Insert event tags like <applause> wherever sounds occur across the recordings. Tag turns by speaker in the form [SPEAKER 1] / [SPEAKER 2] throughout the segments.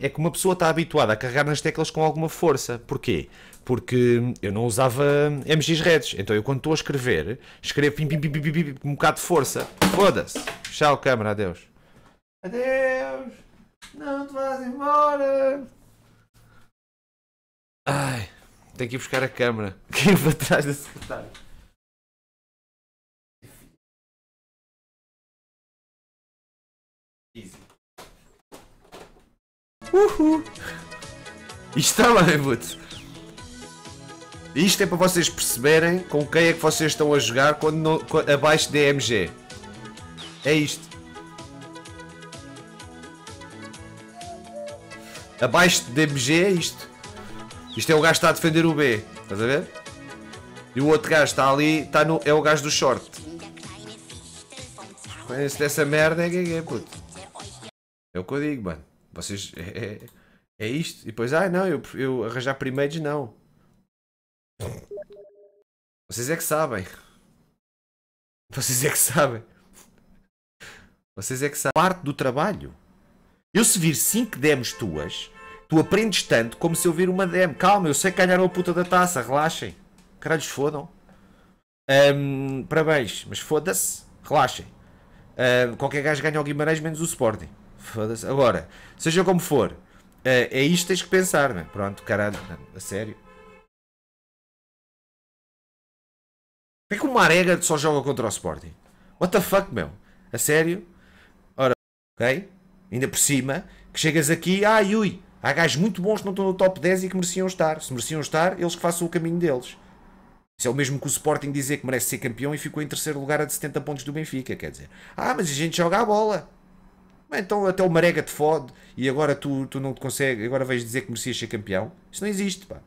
[SPEAKER 1] é que uma pessoa está habituada a carregar nas teclas com alguma força. Porquê? Porque eu não usava MX Reds. Então eu quando estou a escrever, escrevo pim, pim, pim, pim, pim, com um bocado de força. Foda-se. Fechar o câmera, adeus. Adeus. Não te vás embora. Ai, tenho que ir buscar a câmera. <laughs> Que para trás da secretária. Uhul. Isto está lá, putz. Isto é para vocês perceberem com quem é que vocês estão a jogar quando quando, abaixo de MG. É isto. Abaixo de MG é isto. Isto é o gajo que está a defender o B. Estás a ver? E o outro gajo está ali, está no, é o gajo do short. Conhece dessa merda é GG, puto. É o que eu digo, mano vocês. É, é, é isto. E depois, ah, não, eu, eu arranjar primeiros não. Vocês é que sabem. Vocês é que sabem. Vocês é que sabem. Parte do trabalho. Eu se vir 5 demos tuas, tu aprendes tanto como se eu vir uma demo. Calma, eu sei que ganharam a puta da taça, relaxem. Caralhos, fodam. Um, parabéns, mas foda-se, relaxem. Uh, qualquer gajo ganha o Guimarães menos o Sporting. Foda-se. Agora, seja como for, uh, é isto que tens que pensar, né? Pronto, caralho, não, a sério. Porquê é que o Marega só joga contra o Sporting? What the fuck, meu? A sério? Ora, ok? Ainda por cima, que chegas aqui, ai ui, há gajos muito bons que não estão no top 10 e que mereciam estar. Se mereciam estar, eles que façam o caminho deles. Isso é o mesmo que o Sporting dizer que merece ser campeão e ficou em terceiro lugar a de 70 pontos do Benfica, quer dizer. Ah, mas a gente joga a bola. então até o Marega te fode e agora tu, tu não te consegue, agora vais dizer que merecias ser campeão. Isso não existe, pá.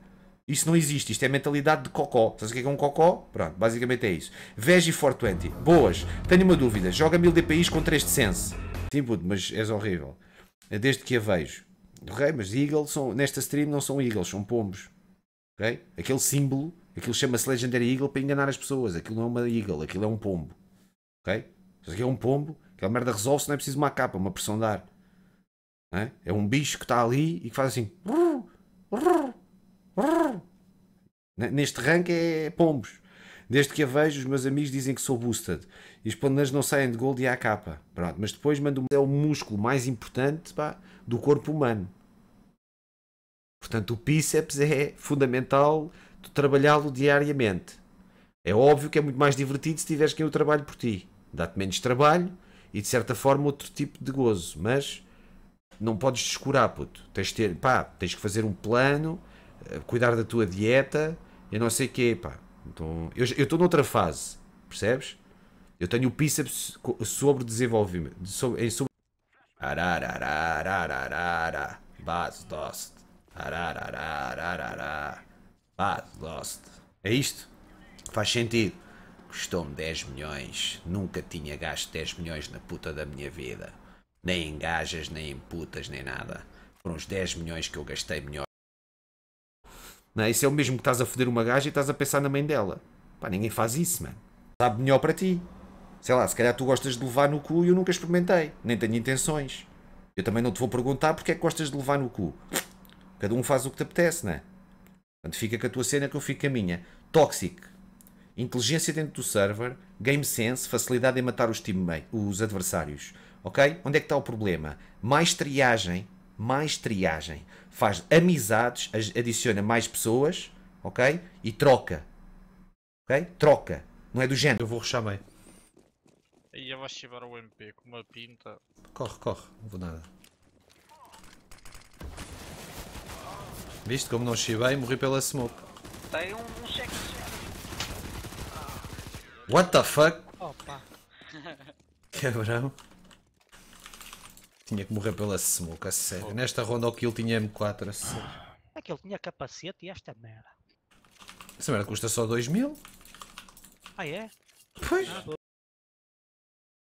[SPEAKER 1] Isso não existe, isto é mentalidade de cocó. Sabes o é que é um cocó? Pronto, basicamente é isso. Vegi 420. Boas. Tenho uma dúvida. Joga mil DPIs com 3 de sense. Sim, puto, mas és horrível. Desde que a vejo. Ok, mas Eagles são, nesta stream não são Eagles, são pombos. Ok? Aquele símbolo Aquilo chama-se Legendary Eagle para enganar as pessoas. Aquilo não é uma Eagle, aquilo é um pombo. Ok? Isso aqui é um pombo, aquela merda resolve-se, não é preciso uma capa, uma pressão de ar. É? é? um bicho que está ali e que faz assim. Neste rank é pombos. Desde que a vejo, os meus amigos dizem que sou boosted. E os pandas não saem de gold e há capa. Pronto, mas depois mando é o músculo mais importante pá, do corpo humano. Portanto, o bíceps é fundamental trabalhá-lo diariamente. É óbvio que é muito mais divertido se tiveres quem o trabalhe por ti. Dá-te menos trabalho e de certa forma outro tipo de gozo, mas não podes descurar, puto. Tens, ter, pá, tens que fazer um plano, eh, cuidar da tua dieta, eu não sei o quê, pá. Então, eu estou noutra fase, percebes? Eu tenho o bíceps sobre desenvolvimento. Sobre, em sobre... Ararararararara. Base, dost. Ararararararara. Ah, Lost. É isto? Faz sentido. Custou-me 10 milhões. Nunca tinha gasto 10 milhões na puta da minha vida. Nem em gajas, nem em putas, nem nada. Foram os 10 milhões que eu gastei melhor. Não é? Isso é o mesmo que estás a foder uma gaja e estás a pensar na mãe dela. Pá, ninguém faz isso, mano. Sabe melhor para ti. Sei lá, se calhar tu gostas de levar no cu e eu nunca experimentei. Nem tenho intenções. Eu também não te vou perguntar porque é que gostas de levar no cu. Cada um faz o que te apetece, não é? Portanto, fica com a tua cena que eu fico com a minha. Toxic. Inteligência dentro do server, game sense, facilidade em matar os, os adversários. Ok? Onde é que está o problema? Mais triagem, mais triagem. Faz amizades, adiciona mais pessoas, ok? E troca. Ok? Troca. Não é do género. Eu vou ruxar meio. Aí eu vou chivar o MP com uma pinta. Corre, corre. Não vou nada. Viste como não chivei, morri pela smoke. Tem um check. What the fuck? Opa. <laughs> Cabrão. Tinha que morrer pela smoke, a sério. Nesta ronda o kill tinha M4, a sério. Aquele tinha capacete e esta merda. Essa merda custa só 2 mil. Ah é? Pois.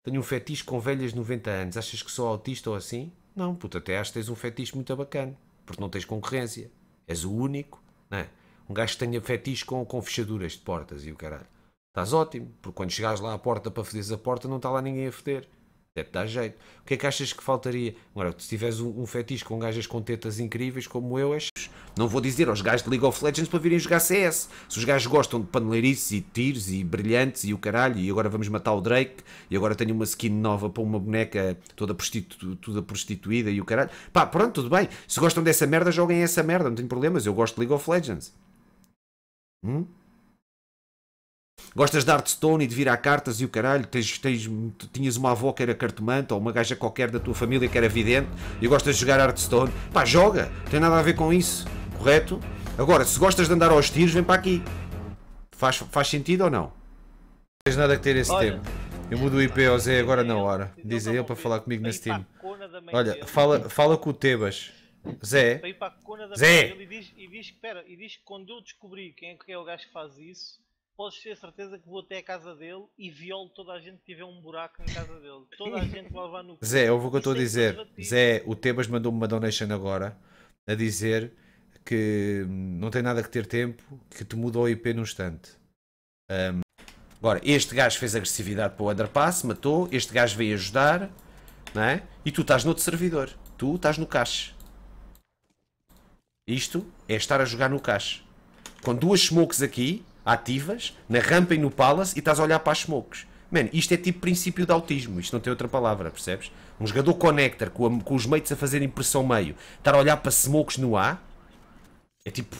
[SPEAKER 1] Tenho um fetiche com velhas de 90 anos. Achas que sou autista ou assim? Não, puta, até acho que tens um fetiche muito bacana. Porque não tens concorrência. És o único, não é? Um gajo que tenha fetiche com, com fechaduras de portas e o caralho. Estás ótimo, porque quando chegares lá à porta para federes a porta, não está lá ninguém a feder. Deve dar jeito. O que é que achas que faltaria? Agora, se tiveres um, um fetiche com gajas com tetas incríveis como eu, és... Não vou dizer aos gajos de League of Legends para virem jogar CS. Se os gajos gostam de paneleirices e tiros e brilhantes e o caralho, e agora vamos matar o Drake, e agora tenho uma skin nova para uma boneca toda, prostitu toda prostituída e o caralho. Pá, pronto, tudo bem. Se gostam dessa merda, joguem essa merda, não tenho problemas. Eu gosto de League of Legends. Hum? Gostas de Hearthstone e de virar cartas e o caralho, tens, tens, tinhas uma avó que era cartomante ou uma gaja qualquer da tua família que era vidente e gostas de jogar Hearthstone, pá, joga, tem nada a ver com isso, correto? Agora, se gostas de andar aos tiros, vem para aqui. Faz, faz sentido ou não? Não tens nada a ter esse Olha. tempo. Eu mudo o IP ao Zé agora na hora. Diz ele para falar comigo nesse time. Olha, fala, fala com o Tebas. Zé. Zé! E diz, e, diz, pera, e diz que quando eu descobri quem é, quem é o gajo que faz isso, podes ter certeza que vou até a casa dele e violo toda a gente que tiver um buraco na casa dele. Toda a gente vai levar no cu. Zé, ouve o que eu estou a dizer. Zé, o Tebas mandou-me uma donation agora a dizer que hum, não tem nada que ter tempo, que te mudou o IP num instante. Um, agora, este gajo fez agressividade para o underpass, matou, este gajo veio ajudar, não é? E tu estás no outro servidor, tu estás no cache. Isto é estar a jogar no cache. Com duas smokes aqui, ativas, na rampa e no Palace, e estás a olhar para as smokes. Mano, isto é tipo princípio de autismo, isto não tem outra palavra, percebes? Um jogador connector com, a, com os mates a fazer impressão meio, estar a olhar para smokes no A, é tipo.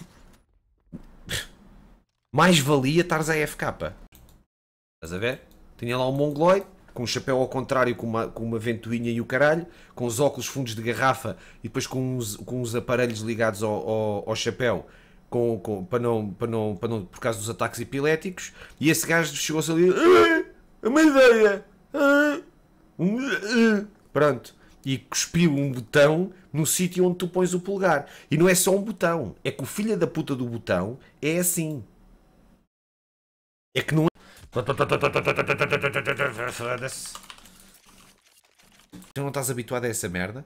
[SPEAKER 1] Mais valia estares a FK. Estás a ver? Tinha lá um mongoloide, com um chapéu ao contrário, com uma, com uma ventoinha e o caralho, com os óculos fundos de garrafa e depois com uns, com uns aparelhos ligados ao, ao, ao chapéu com, com, para, não, para, não, para não, por causa dos ataques epiléticos, e esse gajo chegou-se ali, ah, é uma ideia, ah, um, ah. pronto, e cuspiu um botão no sítio onde tu pões o polegar. E não é só um botão, é que o filho da puta do botão é assim. É que não é. Tu não estás habituado a essa merda?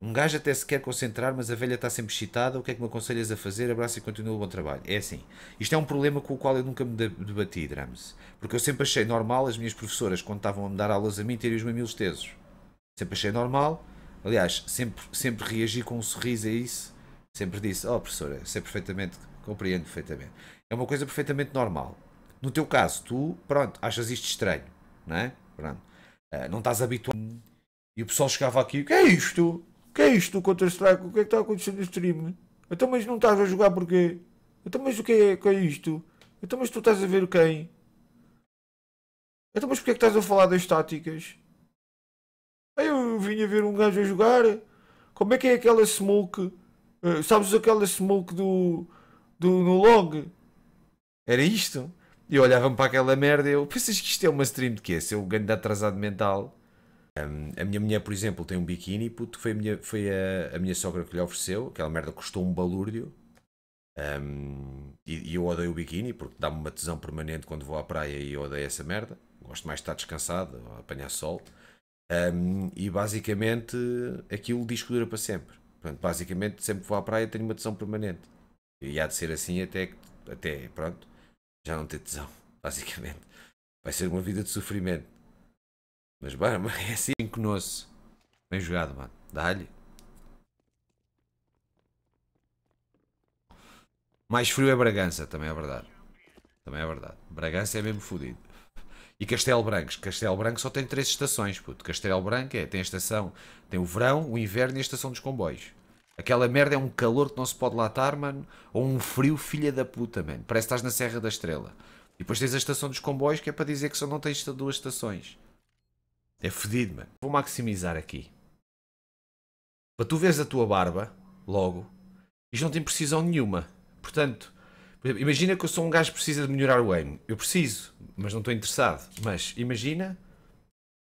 [SPEAKER 1] Um gajo até se quer concentrar, mas a velha está sempre excitada. O que é que me aconselhas a fazer? Abraço e continua o bom trabalho. É assim. Isto é um problema com o qual eu nunca me debati, Drames. Porque eu sempre achei normal as minhas professoras, quando estavam a me dar aulas a mim, terem os mamilos tesos. Sempre achei normal. Aliás, sempre, sempre reagi com um sorriso a isso. Sempre disse: Oh, professora, sei é perfeitamente, compreendo perfeitamente. É uma coisa perfeitamente normal. No teu caso, tu, pronto, achas isto estranho, não é? Pronto. Ah, não estás habituado. E o pessoal chegava aqui: O que é isto? que é isto do Counter-Strike? O que é que está acontecendo no stream? Então, mas não estás a jogar porquê? Então, mas o que é, que é isto? Então, mas tu estás a ver quem? Então, mas porquê é que estás a falar das táticas? Eu vinha ver um gajo a jogar. Como é que é aquela smoke? Uh, sabes aquela smoke do, do no long? Era isto? E olhava-me para aquela merda e eu pensas que isto é uma stream de quê? se ganho de atrasado mental a minha mulher, por exemplo, tem um biquíni, puto, foi, a minha, foi a, a minha sogra que lhe ofereceu, aquela merda custou um balúrdio. Um, e, e, eu odeio o biquíni porque dá-me uma tesão permanente quando vou à praia e eu odeio essa merda. Gosto mais de estar descansado, apanhar sol. Um, e basicamente aquilo diz que dura para sempre. Portanto, basicamente sempre que vou à praia tenho uma tesão permanente. E há de ser assim até, até pronto, já não ter tesão, <laughs> basicamente. Vai ser uma vida de sofrimento. Mas, bora, <laughs> é assim que nosso. Bem jogado, mano. Dá-lhe. Mais frio é Bragança, também é verdade. Também é verdade. Bragança é mesmo fodido. E Castelo Branco. Castelo Branco só tem três estações, puto. Castelo Branco é, tem a estação, tem o verão, o inverno e a estação dos comboios. Aquela merda é um calor que não se pode latar, mano. Ou um frio filha da puta, mano. Parece que estás na Serra da Estrela. E depois tens a estação dos comboios que é para dizer que só não tens duas estações. É fedido, mano. Vou maximizar aqui. Para tu veres a tua barba, logo, isto não tem precisão nenhuma. Portanto, imagina que eu sou um gajo que precisa de melhorar o aim. Eu preciso, mas não estou interessado. Mas imagina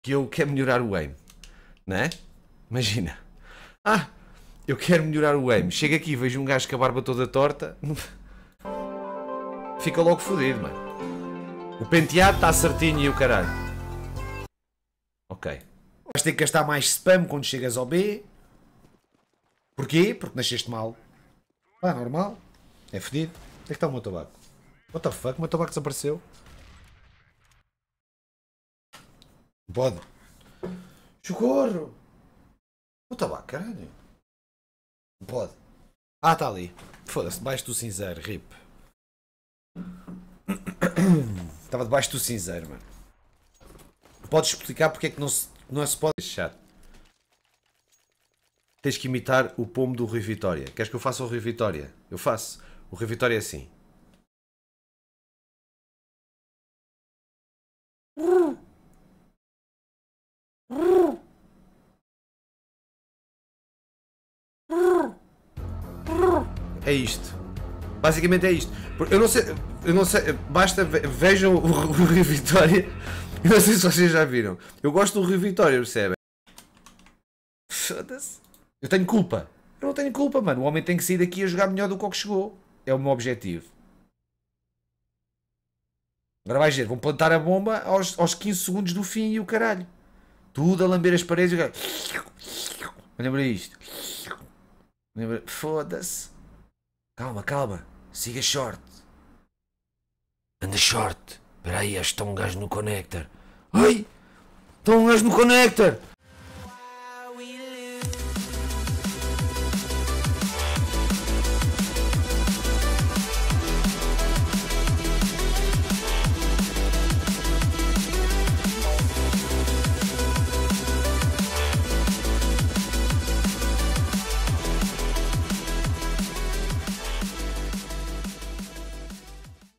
[SPEAKER 1] que eu quero melhorar o aim. Né? Imagina. Ah, eu quero melhorar o aim. Chego aqui, vejo um gajo com a barba toda torta. <laughs> Fica logo fodido, mano. O penteado está certinho e o caralho. Ok. Vais ter que gastar mais spam quando chegas ao B. Porquê? Porque nasceste mal. Pá, normal. É fedido. Onde é que está o meu tabaco? What the fuck? O meu tabaco desapareceu. Pode. Socorro! O tabaco, caralho. Pode. Ah, está ali. Foda-se, debaixo do cinzeiro, rip. Estava <coughs> debaixo do cinzeiro, mano. Podes explicar porque é que não se, não se pode deixar? Tens que imitar o pomo do Rui Vitória. Queres que eu faça o Rui Vitória? Eu faço. O Rui Vitória é assim. É isto. Basicamente é isto. Eu não sei, eu não sei, basta vejam o Rui Vitória eu <laughs> não sei se vocês já viram. Eu gosto do Rio Vitória, percebem? Foda-se. Eu tenho culpa. Eu não tenho culpa, mano. O homem tem que sair daqui a jogar melhor do que o que chegou. É o meu objetivo. Agora vais ver, vão plantar a bomba aos, aos 15 segundos do fim e o caralho. Tudo a lamber as paredes e Lembra isto? Foda-se. Calma, calma. Siga short. Anda short. Espera aí, acho que está um gajo no connector. Ai! Está um gajo no connector!